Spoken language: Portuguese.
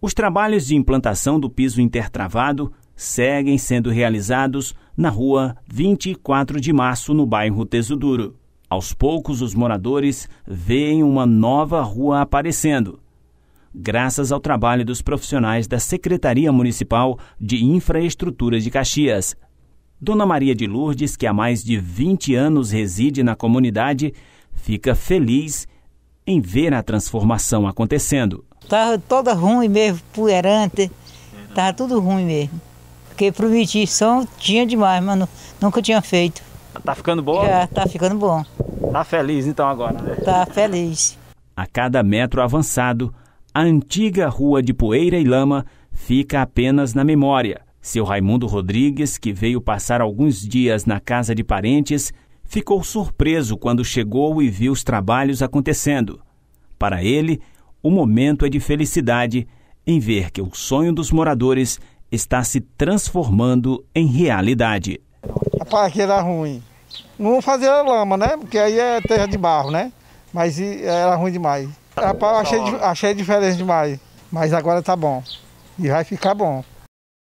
Os trabalhos de implantação do piso intertravado seguem sendo realizados na rua 24 de Março, no bairro Tesuduro. Aos poucos, os moradores veem uma nova rua aparecendo, graças ao trabalho dos profissionais da Secretaria Municipal de Infraestrutura de Caxias. Dona Maria de Lourdes, que há mais de 20 anos reside na comunidade, fica feliz em ver a transformação acontecendo. Estava toda ruim mesmo, poeirante. Estava uhum. tudo ruim mesmo. Porque prometição tinha demais, mas nunca tinha feito. Tá ficando bom? Já, tá ficando bom. Tá feliz então agora, né? Tá feliz. A cada metro avançado, a antiga rua de poeira e lama fica apenas na memória. Seu Raimundo Rodrigues, que veio passar alguns dias na casa de parentes, ficou surpreso quando chegou e viu os trabalhos acontecendo. Para ele, o momento é de felicidade em ver que o sonho dos moradores está se transformando em realidade. A parqueira era ruim. Não fazia lama, né? Porque aí é terra de barro, né? Mas era ruim demais. Rapaz, achei, tá achei diferente demais. Mas agora tá bom. E vai ficar bom.